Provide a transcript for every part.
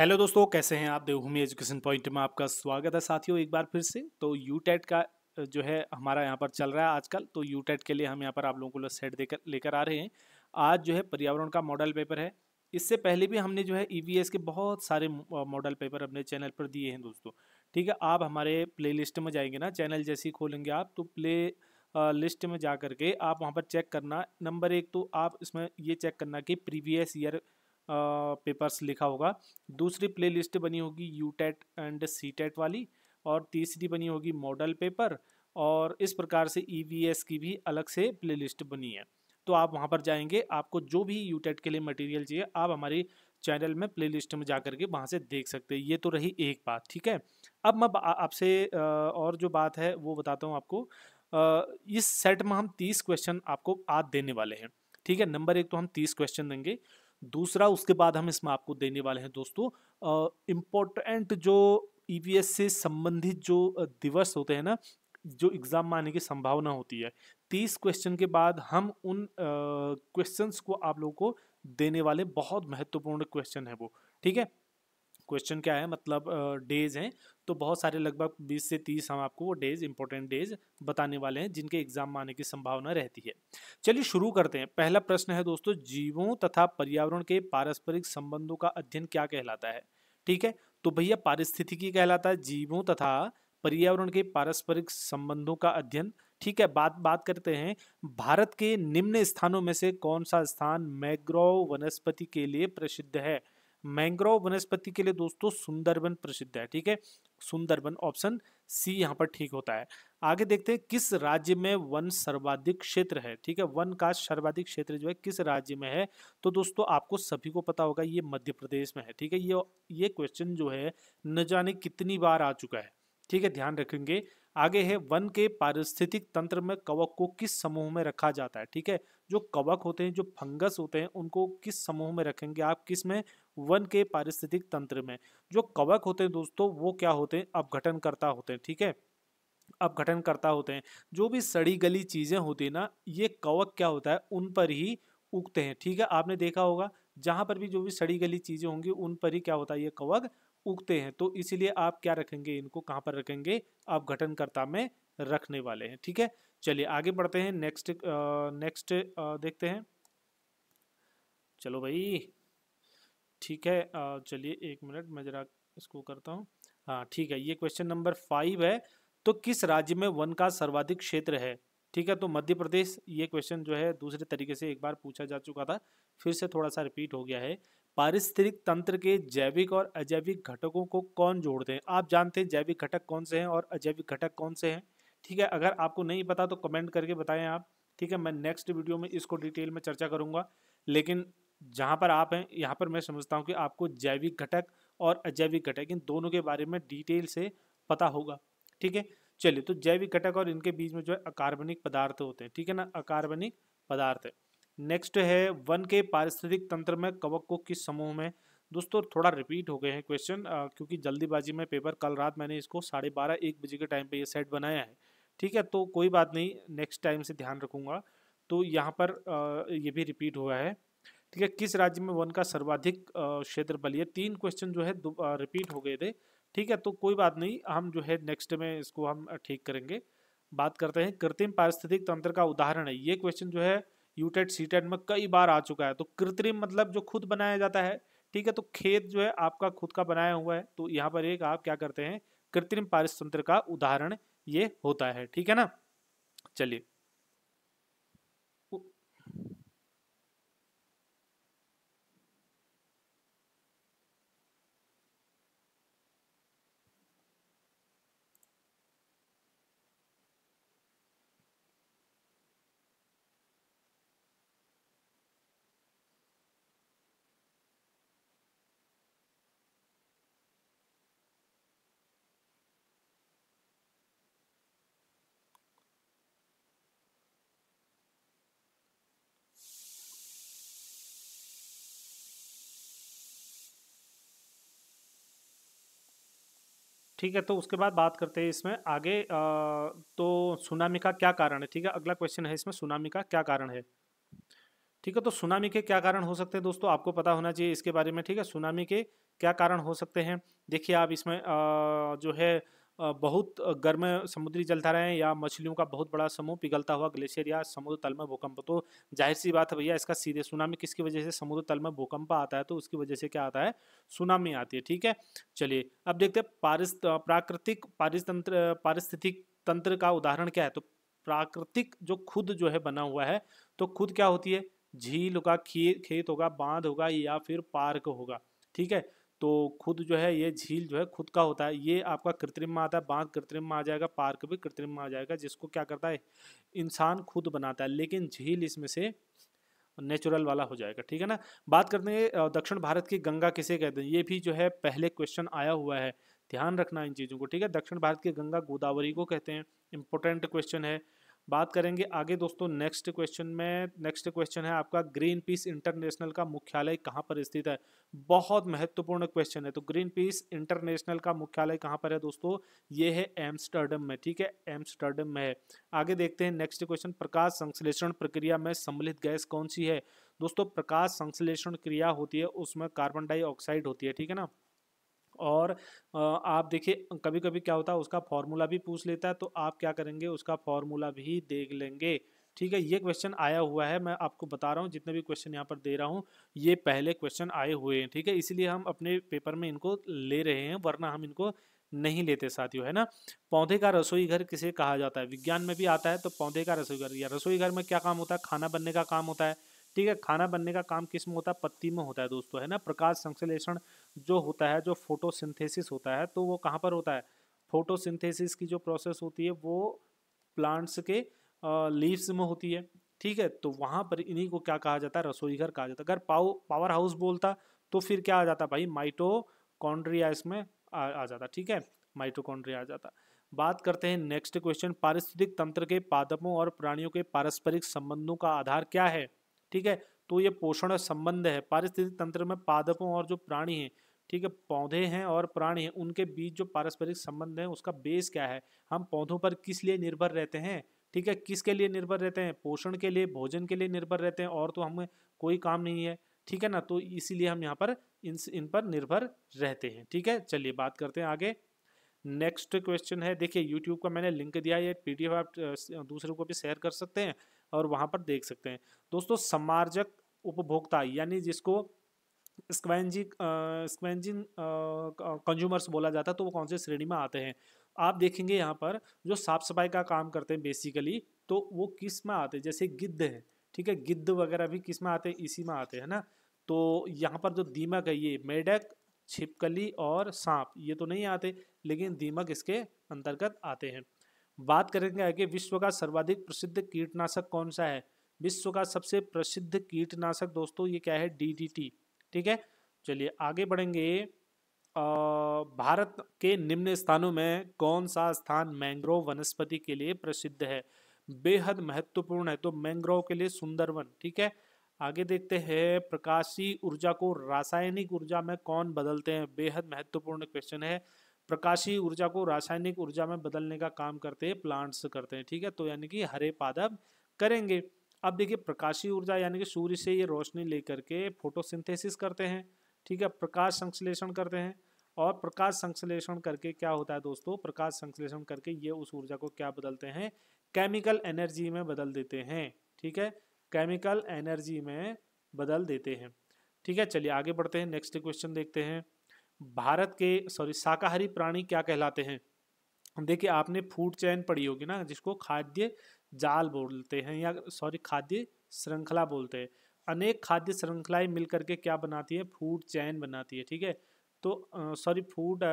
Hello दोस्तों कैसे हैं आप देवभूमि एजुकेशन पॉइंट में आपका स्वागत है साथियों एक बार फिर से तो यू टेट e का जो है हमारा यहाँ पर चल रहा है आजकल तो यू टेट e के लिए हम यहाँ पर आप लोगों को सेट देकर लेकर आ रहे हैं आज जो है पर्यावरण का मॉडल पेपर है इससे पहले भी हमने जो है ई e के बहुत सारे मॉडल पेपर अपने चैनल पर दिए हैं दोस्तों ठीक है आप हमारे प्ले लिस्ट में जाएंगे ना चैनल जैसे ही खोलेंगे आप तो प्ले लिस्ट में जा करके आप वहाँ पर चेक करना नंबर एक तो आप इसमें ये चेक करना कि प्रीवियस ईयर पेपर्स लिखा होगा दूसरी प्लेलिस्ट बनी होगी U TET and C TET वाली और तीसरी बनी होगी मॉडल पेपर और इस प्रकार से ई e की भी अलग से प्ले बनी है तो आप वहाँ पर जाएंगे आपको जो भी यू टेट के लिए मटेरियल चाहिए आप हमारी चैनल में प्लेलिस्ट में जा करके वहाँ से देख सकते हैं ये तो रही एक बात ठीक है अब मैं आपसे और जो बात है वो बताता हूँ आपको इस सेट में हम तीस क्वेश्चन आपको आज देने वाले हैं ठीक है नंबर एक तो हम तीस क्वेश्चन देंगे दूसरा उसके बाद हम इसमें आपको देने वाले हैं दोस्तों इम्पोर्टेंट जो ई e से संबंधित जो दिवस होते हैं ना जो एग्ज़ाम में आने की संभावना होती है तीस क्वेश्चन के बाद हम उन क्वेश्चंस को आप लोगों को देने वाले बहुत महत्वपूर्ण क्वेश्चन है वो ठीक है क्वेश्चन क्या है मतलब डेज हैं तो बहुत सारे लगभग 20 से 30 हम आपको वो डेज इंपॉर्टेंट डेज बताने वाले हैं जिनके एग्जाम आने की संभावना रहती है चलिए शुरू करते हैं पहला प्रश्न है दोस्तों जीवों तथा पर्यावरण के पारस्परिक संबंधों का अध्ययन क्या कहलाता है ठीक है तो भैया पारिस्थितिकी कहलाता है जीवों तथा पर्यावरण के पारस्परिक संबंधों का अध्ययन ठीक है बात बात करते हैं भारत के निम्न स्थानों में से कौन सा स्थान मैग्रोव वनस्पति के लिए प्रसिद्ध है मैंग्रोव वनस्पति के लिए दोस्तों सुंदरबन प्रसिद्ध है ठीक है सुंदरबन ऑप्शन सी यहाँ पर ठीक होता है आगे देखते हैं किस राज्य में वन सर्वाधिक क्षेत्र है ठीक है वन का सर्वाधिक क्षेत्र जो है किस राज्य में है तो दोस्तों आपको सभी को पता होगा ये मध्य प्रदेश में है ठीक है ये ये क्वेश्चन जो है न जाने कितनी बार आ चुका है ठीक है ध्यान रखेंगे आगे है वन के पारिस्थितिक तंत्र में कवक को किस समूह में रखा जाता है ठीक है जो कवक होते हैं जो फंगस होते हैं उनको किस समूह में रखेंगे आप किस में वन के पारिस्थितिक तंत्र में जो कवक होते हैं दोस्तों वो क्या होते हैं अपघटन करता होते हैं ठीक है अपघटन करता होते हैं जो भी सड़ी गली चीज़ें होती है ना ये कवक क्या होता है उन पर ही उगते हैं ठीक है आपने देखा होगा जहाँ पर भी जो भी सड़ी गली चीज़ें होंगी उन पर ही क्या होता है ये कवक उगते हैं तो इसीलिए आप क्या रखेंगे इनको कहाँ पर रखेंगे आप घटनकर्ता में रखने वाले हैं ठीक है चलिए आगे बढ़ते हैं नेक्स्ट नेक्स्ट देखते हैं चलो भाई ठीक है चलिए एक मिनट मैं ज़रा इसको करता हूँ हाँ ठीक है ये क्वेश्चन नंबर फाइव है तो किस राज्य में वन का सर्वाधिक क्षेत्र है ठीक है तो मध्य प्रदेश ये क्वेश्चन जो है दूसरे तरीके से एक बार पूछा जा चुका था फिर से थोड़ा सा रिपीट हो गया है पारिस्थितिक तंत्र के जैविक और अजैविक घटकों को कौन जोड़ते हैं आप जानते हैं जैविक घटक कौन से हैं और अजैविक घटक कौन से हैं ठीक है अगर आपको नहीं पता तो कमेंट करके बताएं आप ठीक है मैं नेक्स्ट वीडियो में इसको डिटेल में चर्चा करूंगा लेकिन जहाँ पर आप हैं यहाँ पर मैं समझता हूँ कि आपको जैविक घटक और अजैविक घटक इन दोनों के बारे में डिटेल से पता होगा ठीक है चलिए तो जैविक घटक और इनके बीच में जो है अकार्बनिक पदार्थ होते हैं ठीक है ना अकार्बनिक पदार्थ है। नेक्स्ट है वन के पारिस्थितिक तंत्र में कवक को किस समूह में दोस्तों थोड़ा रिपीट हो गए हैं क्वेश्चन क्योंकि जल्दीबाजी में पेपर कल रात मैंने इसको साढ़े बारह एक बजे के टाइम पे ये सेट बनाया है ठीक है तो कोई बात नहीं नेक्स्ट टाइम से ध्यान रखूँगा तो यहाँ पर आ, ये भी रिपीट हुआ है ठीक है किस राज्य में वन का सर्वाधिक क्षेत्र ये तीन क्वेश्चन जो है रिपीट हो गए थे ठीक है तो कोई बात नहीं हम जो है नेक्स्ट में इसको हम ठीक करेंगे बात करते हैं कृत्रिम पारिस्थितिक तंत्र का उदाहरण है ये क्वेश्चन जो है यूटेट सीटेट e e में कई बार आ चुका है तो कृत्रिम मतलब जो खुद बनाया जाता है ठीक है तो खेत जो है आपका खुद का बनाया हुआ है तो यहाँ पर एक आप क्या करते हैं कृत्रिम पारिस्थितिक तंत्र का उदाहरण ये होता है ठीक है ना चलिए ठीक है तो उसके बाद बात करते हैं इसमें आगे आ, तो सुनामी का क्या कारण है ठीक है अगला क्वेश्चन है इसमें सुनामी का क्या कारण है ठीक है तो सुनामी के क्या कारण हो सकते हैं दोस्तों आपको पता होना चाहिए इसके बारे में ठीक है सुनामी के क्या कारण हो सकते हैं देखिए आप इसमें आ, जो है बहुत गर्म समुद्री जलधाराएं या मछलियों का बहुत बड़ा समूह पिघलता हुआ ग्लेशियर या समुद्र तल में भूकंप तो जाहिर सी बात है भैया इसका सीधे सुनामी किसकी वजह से समुद्र तल में भूकंप आता है तो उसकी वजह से क्या आता है सुनामी आती है ठीक है चलिए अब देखते हैं पारिस प्राकृतिक पारिसंत्र पारिस्थितिक तंत्र का उदाहरण क्या है तो प्राकृतिक जो खुद जो है बना हुआ है तो खुद क्या होती है झील होगा खेत होगा बांध होगा या फिर पार्क होगा ठीक है तो खुद जो है ये झील जो है खुद का होता है ये आपका कृत्रिम में आता है बांध कृत्रिम में आ जाएगा पार्क भी कृत्रिम में आ जाएगा जिसको क्या करता है इंसान खुद बनाता है लेकिन झील इसमें से नेचुरल वाला हो जाएगा ठीक है ना बात करते हैं दक्षिण भारत की गंगा किसे कहते हैं ये भी जो है पहले क्वेश्चन आया हुआ है ध्यान रखना इन चीज़ों को ठीक है दक्षिण भारत की गंगा गोदावरी को कहते हैं इंपॉर्टेंट क्वेश्चन है बात करेंगे आगे दोस्तों नेक्स्ट क्वेश्चन में नेक्स्ट क्वेश्चन है आपका ग्रीन पीस इंटरनेशनल का मुख्यालय कहाँ पर स्थित है बहुत महत्वपूर्ण क्वेश्चन है तो ग्रीन पीस इंटरनेशनल का मुख्यालय कहाँ पर है दोस्तों ये है एम्स्टर्डम में ठीक है एम्स्टर्डम में है आगे देखते हैं नेक्स्ट क्वेश्चन प्रकाश संश्लेषण प्रक्रिया में सम्मिलित गैस कौन सी है दोस्तों प्रकाश संश्लेषण क्रिया होती है उसमें कार्बन डाइऑक्साइड होती है ठीक है ना और आप देखिए कभी कभी क्या होता है उसका फॉर्मूला भी पूछ लेता है तो आप क्या करेंगे उसका फॉर्मूला भी देख लेंगे ठीक है ये क्वेश्चन आया हुआ है मैं आपको बता रहा हूँ जितने भी क्वेश्चन यहाँ पर दे रहा हूँ ये पहले क्वेश्चन आए हुए हैं ठीक है इसीलिए हम अपने पेपर में इनको ले रहे हैं वरना हम इनको नहीं लेते साथियों है ना पौधे का रसोई घर किसे कहा जाता है विज्ञान में भी आता है तो पौधे का रसोई घर या रसोई घर में क्या काम होता है खाना बनने का काम होता है ठीक है खाना बनने का काम किस में होता है पत्ती में होता है दोस्तों है ना प्रकाश संश्लेषण जो होता है जो फोटोसिंथेसिस होता है तो वो कहाँ पर होता है फोटोसिंथेसिस की जो प्रोसेस होती है वो प्लांट्स के लीव्स में होती है ठीक है तो वहाँ पर इन्हीं को क्या कहा जाता है रसोई घर कहा जाता है अगर पाव पावर हाउस बोलता तो फिर क्या आ जाता भाई माइटोकॉन्ड्रिया इसमें आ, आ जाता ठीक है माइटोकॉन्ड्रिया आ जाता बात करते हैं नेक्स्ट क्वेश्चन पारिस्थितिक तंत्र के पादपों और प्राणियों के पारस्परिक संबंधों का आधार क्या है ठीक है तो ये पोषण संबंध है पारिस्थितिक तंत्र में पादपों और जो प्राणी हैं ठीक है पौधे हैं और प्राणी हैं उनके बीच जो पारस्परिक संबंध है उसका बेस क्या है हम पौधों पर किस लिए निर्भर रहते हैं ठीक है किसके लिए निर्भर रहते हैं पोषण के लिए भोजन के लिए निर्भर रहते हैं और तो हमें कोई काम नहीं है ठीक है ना तो इसीलिए हम यहाँ पर इन इन पर निर्भर रहते हैं ठीक है चलिए बात करते हैं आगे नेक्स्ट क्वेश्चन है देखिए यूट्यूब का मैंने लिंक दिया है पी आप दूसरों को भी शेयर कर सकते हैं और वहाँ पर देख सकते हैं दोस्तों समार्जक उपभोक्ता यानी जिसको स्क्वेंजी स्क्वेंजिंग कंज्यूमर्स बोला जाता है तो वो कौन से श्रेणी में आते हैं आप देखेंगे यहाँ पर जो साफ सफाई का काम करते हैं बेसिकली तो वो किस में आते हैं जैसे गिद्ध है ठीक है गिद्ध वगैरह भी किस में आते हैं इसी में आते हैं ना तो यहाँ पर जो दीमक है ये मेढक छिपकली और सांप ये तो नहीं आते लेकिन दीमक इसके अंतर्गत आते हैं बात करेंगे आगे विश्व का सर्वाधिक प्रसिद्ध कीटनाशक कौन सा है विश्व का सबसे प्रसिद्ध कीटनाशक दोस्तों ये क्या है डीडीटी ठीक है चलिए आगे बढ़ेंगे भारत के निम्न स्थानों में कौन सा स्थान मैंग्रोव वनस्पति के लिए प्रसिद्ध है बेहद महत्वपूर्ण है तो मैंग्रोव के लिए सुंदरवन ठीक है आगे देखते हैं प्रकाशी ऊर्जा को रासायनिक ऊर्जा में कौन बदलते हैं बेहद महत्वपूर्ण क्वेश्चन है प्रकाशीय ऊर्जा को रासायनिक ऊर्जा में बदलने का काम करते हैं प्लांट्स करते हैं ठीक है तो यानी कि हरे पादप करेंगे अब देखिए प्रकाशीय ऊर्जा यानी कि सूर्य से ये रोशनी लेकर के फोटोसिंथेसिस करते हैं ठीक है प्रकाश संश्लेषण करते हैं और प्रकाश संश्लेषण करके क्या होता है दोस्तों प्रकाश संश्लेषण करके ये उस ऊर्जा को क्या बदलते हैं केमिकल एनर्जी में बदल देते हैं ठीक है केमिकल एनर्जी में बदल देते हैं ठीक है चलिए आगे बढ़ते हैं नेक्स्ट क्वेश्चन देखते हैं भारत के सॉरी शाकाहारी प्राणी क्या कहलाते हैं देखिए आपने फूड चैन पढ़ी होगी ना जिसको खाद्य जाल बोलते हैं या सॉरी खाद्य श्रृंखला बोलते हैं अनेक खाद्य श्रृंखलाएं मिलकर के क्या बनाती है फूड चैन बनाती है ठीक है तो सॉरी फूड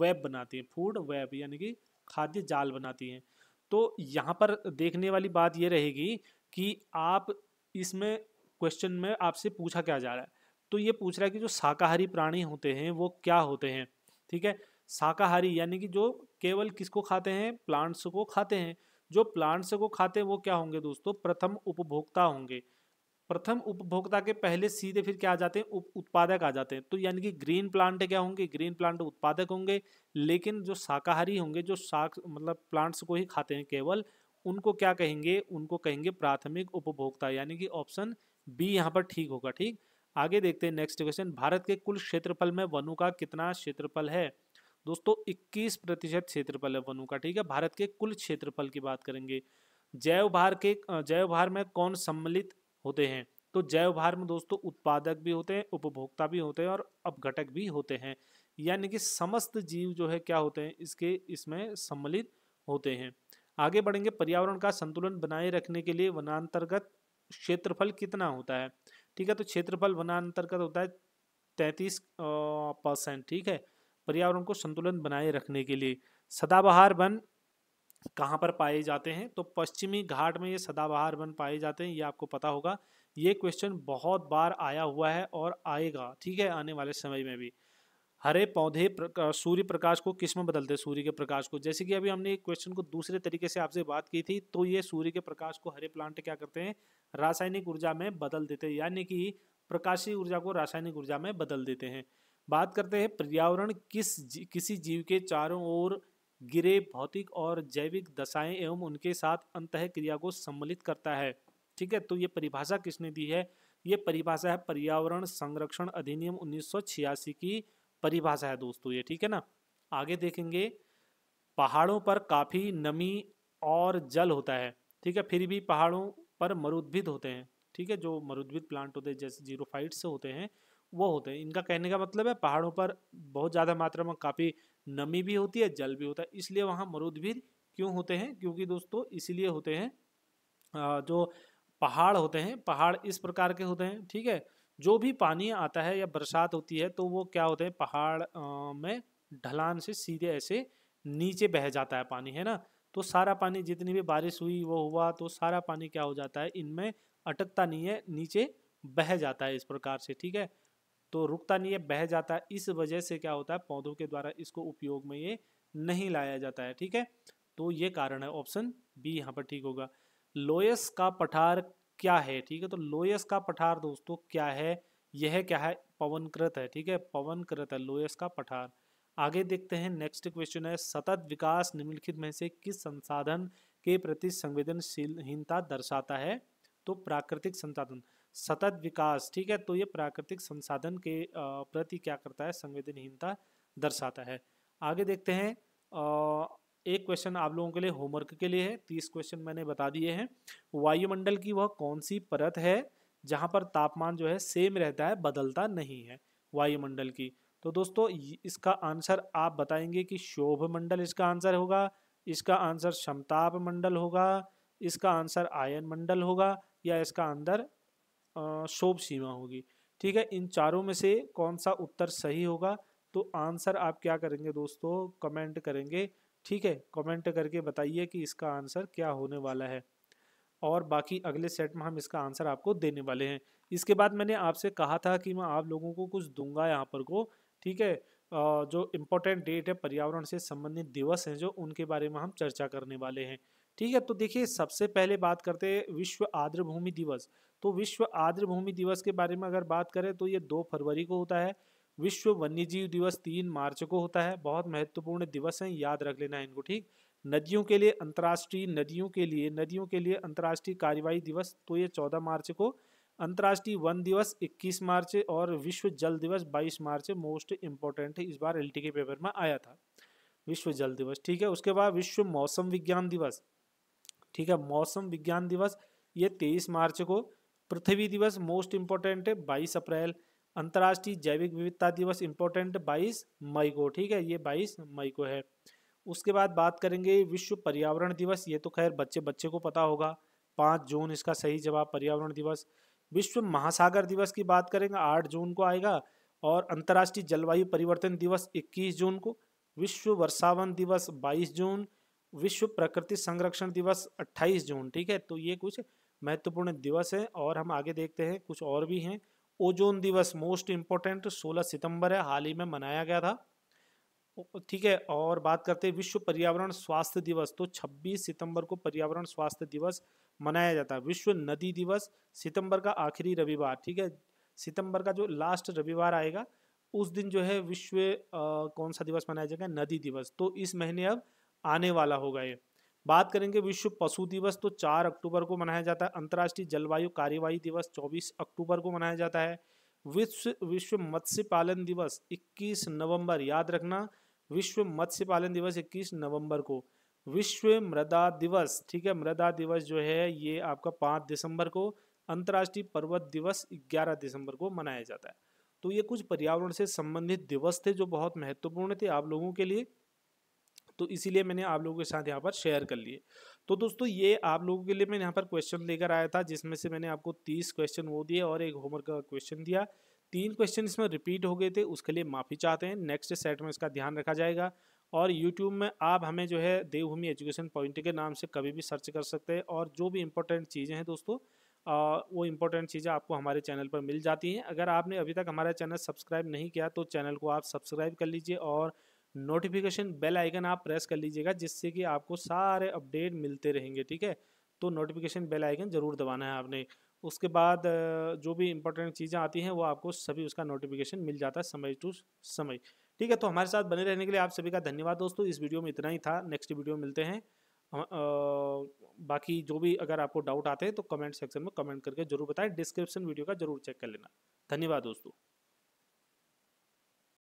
वेब बनाती है फूड वेब यानी कि खाद्य जाल बनाती हैं तो यहाँ पर देखने वाली बात ये रहेगी कि आप इसमें क्वेश्चन में आपसे पूछा क्या जा रहा है तो ये पूछ रहा है कि जो शाकाहारी प्राणी होते हैं वो क्या होते हैं ठीक है शाकाहारी यानी कि जो केवल किसको खाते हैं प्लांट्स को खाते हैं जो प्लांट्स को खाते हैं वो क्या होंगे दोस्तों प्रथम उपभोक्ता होंगे प्रथम उपभोक्ता के पहले सीधे फिर क्या आ जाते हैं उप उत्पादक आ जाते हैं तो यानी कि ग्रीन प्लांट क्या होंगे ग्रीन प्लांट उत्पादक होंगे लेकिन जो शाकाहारी होंगे जो शाक मतलब प्लांट्स को ही खाते हैं केवल उनको क्या कहेंगे उनको कहेंगे प्राथमिक उपभोक्ता यानी कि ऑप्शन बी यहाँ पर ठीक होगा ठीक आगे देखते हैं नेक्स्ट क्वेश्चन भारत के कुल क्षेत्रफल में वनों का कितना क्षेत्रफल है दोस्तों 21 प्रतिशत क्षेत्रफल है वनों का ठीक है भारत के कुल क्षेत्रफल की बात करेंगे जैव भार के जैव भार में कौन सम्मिलित होते हैं तो जैव भार में दोस्तों उत्पादक भी होते हैं उपभोक्ता भी होते हैं और अपघटक भी होते हैं यानी कि समस्त जीव जो है क्या होते हैं इसके इसमें सम्मिलित होते हैं आगे बढ़ेंगे पर्यावरण का संतुलन बनाए रखने के लिए वनांतर्गत क्षेत्रफल कितना होता है ठीक है तो क्षेत्रफल वनांतर होता है तैंतीस परसेंट ठीक है पर्यावरण को संतुलन बनाए रखने के लिए सदाबहार वन कहाँ पर पाए जाते हैं तो पश्चिमी घाट में ये सदाबहार वन पाए जाते हैं ये आपको पता होगा ये क्वेश्चन बहुत बार आया हुआ है और आएगा ठीक है आने वाले समय में भी हरे पौधे सूर्य प्रकाश को किस में बदलते हैं सूर्य के प्रकाश को जैसे कि अभी हमने क्वेश्चन को दूसरे तरीके से आपसे बात की थी तो ये सूर्य के प्रकाश को हरे प्लांट क्या करते हैं रासायनिक ऊर्जा में बदल देते हैं यानी कि प्रकाशीय ऊर्जा को रासायनिक ऊर्जा में बदल देते हैं बात करते हैं पर्यावरण किस जी, किसी जीव के चारों ओर गिरे भौतिक और जैविक दशाएं एवं उनके साथ अंत क्रिया को सम्मिलित करता है ठीक है तो ये परिभाषा किसने दी है ये परिभाषा है पर्यावरण संरक्षण अधिनियम 1986 की परिभाषा है दोस्तों ये ठीक है ना आगे देखेंगे पहाड़ों पर काफ़ी नमी और जल होता है ठीक है फिर भी पहाड़ों पर मरुद्भिद होते हैं ठीक है जो मरुद्भिद प्लांट होते हैं जैसे जीरोफाइट्स होते हैं वो होते हैं इनका कहने का मतलब है पहाड़ों पर बहुत ज़्यादा मात्रा में काफ़ी नमी भी होती है जल भी होता है इसलिए वहाँ मरुद्भिद क्यों होते हैं क्योंकि दोस्तों इसलिए होते हैं जो पहाड़ होते हैं पहाड़ इस प्रकार के होते हैं ठीक है जो भी पानी आता है या बरसात होती है तो वो क्या होता है पहाड़ में ढलान से सीधे ऐसे नीचे बह जाता है पानी है ना तो सारा पानी जितनी भी बारिश हुई वो हुआ तो सारा पानी क्या हो जाता है इनमें अटकता नहीं है नीचे बह जाता है इस प्रकार से ठीक है तो रुकता नहीं है बह जाता है इस वजह से क्या होता है पौधों के द्वारा इसको उपयोग में ये नहीं लाया जाता है ठीक है तो ये कारण है ऑप्शन बी यहाँ पर ठीक होगा लोयस का पठार क्या है ठीक है तो लोयस का पठार दोस्तों क्या है यह क्या है पवनकृत है ठीक है पवनकृत है लोयस का पठार आगे देखते हैं नेक्स्ट क्वेश्चन है सतत विकास निम्नलिखित में से किस संसाधन के प्रति संवेदनशीलहीनता दर्शाता है तो प्राकृतिक संसाधन सतत विकास ठीक है तो ये प्राकृतिक संसाधन के प्रति क्या करता है संवेदनहीनता दर्शाता है आगे देखते हैं एक क्वेश्चन आप लोगों के लिए होमवर्क के लिए है तीस क्वेश्चन मैंने बता दिए हैं वायुमंडल की वह कौन सी परत है जहाँ पर तापमान जो है सेम रहता है बदलता नहीं है वायुमंडल की तो दोस्तों इसका आंसर आप बताएंगे कि शोभ मंडल इसका आंसर होगा इसका आंसर समताप मंडल होगा इसका आंसर आयन मंडल होगा या इसका अंदर शोभ सीमा होगी ठीक है इन चारों में से कौन सा उत्तर सही होगा तो आंसर आप क्या करेंगे दोस्तों कमेंट करेंगे ठीक है कमेंट करके बताइए कि इसका आंसर क्या होने वाला है और बाकी अगले सेट में हम इसका आंसर आपको देने वाले हैं इसके बाद मैंने आपसे कहा था कि मैं आप लोगों को कुछ दूंगा यहाँ पर को ठीक है जो इम्पोर्टेंट डेट है पर्यावरण से संबंधित दिवस हैं जो उनके बारे में हम चर्चा करने वाले हैं ठीक है तो देखिए सबसे पहले बात करते हैं विश्व आर्द्रभूमि दिवस तो विश्व आर्द्रभूमि दिवस के बारे में अगर बात करें तो ये दो फरवरी को होता है विश्व वन्यजीव दिवस तीन मार्च को होता है बहुत महत्वपूर्ण दिवस है याद रख लेना इनको ठीक नदियों के लिए अंतर्राष्ट्रीय नदियों के लिए नदियों के लिए अंतर्राष्ट्रीय कार्यवाही दिवस तो ये चौदह मार्च को अंतर्राष्ट्रीय वन दिवस 21 मार्च और विश्व जल दिवस 22 मार्च मोस्ट इम्पोर्टेंट इस बार एल के पेपर में आया था विश्व जल दिवस ठीक है उसके बाद विश्व मौसम विज्ञान दिवस ठीक है मौसम विज्ञान दिवस ये 23 मार्च को पृथ्वी दिवस मोस्ट इम्पोर्टेंट है 22 अप्रैल अंतर्राष्ट्रीय जैविक विविधता दिवस इम्पोर्टेंट 22 मई को ठीक है ये 22 मई को है उसके बाद बात करेंगे विश्व पर्यावरण दिवस ये तो खैर बच्चे बच्चे को पता होगा पाँच जून इसका सही जवाब पर्यावरण दिवस विश्व महासागर दिवस की बात करेंगे आठ जून को आएगा और अंतर्राष्ट्रीय जलवायु परिवर्तन दिवस इक्कीस जून को विश्व वर्षावन दिवस बाईस जून विश्व प्रकृति संरक्षण दिवस अट्ठाईस जून ठीक है तो ये कुछ महत्वपूर्ण दिवस है और हम आगे देखते हैं कुछ और भी हैं ओजोन दिवस मोस्ट इम्पोर्टेंट 16 सितंबर है हाल ही में मनाया गया था ठीक है और बात करते हैं विश्व पर्यावरण स्वास्थ्य दिवस तो 26 सितंबर को पर्यावरण स्वास्थ्य दिवस मनाया जाता है विश्व नदी दिवस सितंबर का आखिरी रविवार ठीक है सितंबर का जो लास्ट रविवार आएगा उस दिन जो है विश्व कौन सा दिवस मनाया जाएगा नदी दिवस तो इस महीने अब आने वाला होगा ये बात करेंगे विश्व पशु दिवस तो चार अक्टूबर को मनाया जाता है अंतर्राष्ट्रीय जलवायु कार्यवाही दिवस चौबीस अक्टूबर को मनाया जाता है विश्व विश्व मत्स्य पालन दिवस 21 नवंबर याद रखना विश्व मत्स्य पालन दिवस 21 नवंबर को विश्व मृदा दिवस ठीक है मृदा दिवस जो है ये आपका पाँच दिसंबर को अंतर्राष्ट्रीय पर्वत दिवस ग्यारह दिसंबर को मनाया जाता है तो ये कुछ पर्यावरण से संबंधित दिवस थे जो बहुत महत्वपूर्ण थे आप लोगों के लिए तो इसीलिए मैंने आप लोगों के साथ यहाँ पर शेयर कर लिए तो दोस्तों ये आप लोगों के लिए मैंने यहाँ पर क्वेश्चन लेकर आया था जिसमें से मैंने आपको तीस क्वेश्चन वो दिए और एक होमवर्क का क्वेश्चन दिया तीन क्वेश्चन इसमें रिपीट हो गए थे उसके लिए माफ़ी चाहते हैं नेक्स्ट सेट में इसका ध्यान रखा जाएगा और यूट्यूब में आप हमें जो है देवभूमि एजुकेशन पॉइंट के नाम से कभी भी सर्च कर सकते हैं और जो भी इंपॉर्टेंट चीज़ें हैं दोस्तों आ, वो इम्पोर्टेंट चीज़ें आपको हमारे चैनल पर मिल जाती हैं अगर आपने अभी तक हमारा चैनल सब्सक्राइब नहीं किया तो चैनल को आप सब्सक्राइब कर लीजिए और नोटिफिकेशन बेल आइकन आप प्रेस कर लीजिएगा जिससे कि आपको सारे अपडेट मिलते रहेंगे ठीक है तो नोटिफिकेशन बेल आइकन ज़रूर दबाना है आपने उसके बाद जो भी इंपॉर्टेंट चीज़ें आती हैं वो आपको सभी उसका नोटिफिकेशन मिल जाता है समय टू समय ठीक है तो हमारे साथ बने रहने के लिए आप सभी का धन्यवाद दोस्तों इस वीडियो में इतना ही था नेक्स्ट वीडियो में मिलते हैं बाकी जो भी अगर आपको डाउट आते हैं तो कमेंट सेक्शन में कमेंट करके जरूर बताएं डिस्क्रिप्शन वीडियो का जरूर चेक कर लेना धन्यवाद दोस्तों